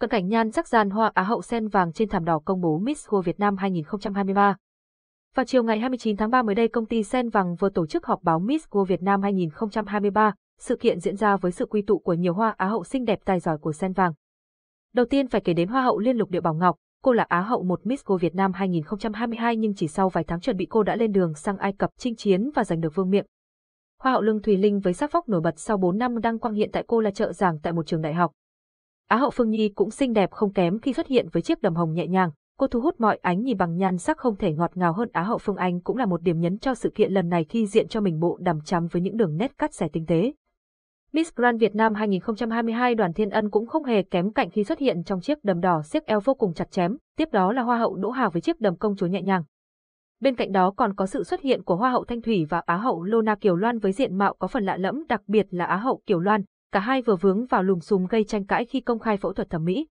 Cận cảnh nhan sắc gian hoa Á hậu sen vàng trên thảm đỏ công bố Miss World Việt Nam 2023. Vào chiều ngày 29 tháng 3 mới đây công ty Sen Vàng vừa tổ chức họp báo Miss World Việt Nam 2023, sự kiện diễn ra với sự quy tụ của nhiều hoa Á hậu xinh đẹp tài giỏi của Sen Vàng. Đầu tiên phải kể đến hoa hậu liên lục địa Bảo Ngọc, cô là Á hậu một Miss World Việt Nam 2022 nhưng chỉ sau vài tháng chuẩn bị cô đã lên đường sang Ai Cập chinh chiến và giành được vương miện. Hoa hậu Lương Thùy Linh với sắc phóc nổi bật sau 4 năm đăng quang hiện tại cô là trợ giảng tại một trường đại học. Á hậu Phương Nhi cũng xinh đẹp không kém khi xuất hiện với chiếc đầm hồng nhẹ nhàng, cô thu hút mọi ánh nhìn bằng nhan sắc không thể ngọt ngào hơn Á hậu Phương Anh cũng là một điểm nhấn cho sự kiện lần này khi diện cho mình bộ đầm trắng với những đường nét cắt xẻ tinh tế. Miss Grand Việt Nam 2022 Đoàn Thiên Ân cũng không hề kém cạnh khi xuất hiện trong chiếc đầm đỏ siếc eo vô cùng chặt chém, tiếp đó là Hoa hậu Đỗ Hà với chiếc đầm công chúa nhẹ nhàng. Bên cạnh đó còn có sự xuất hiện của Hoa hậu Thanh Thủy và Á hậu Lona Kiều Loan với diện mạo có phần lạ lẫm, đặc biệt là Á hậu Kiều Loan, cả hai vừa vướng vào lùm xùm gây tranh cãi khi công khai phẫu thuật thẩm mỹ.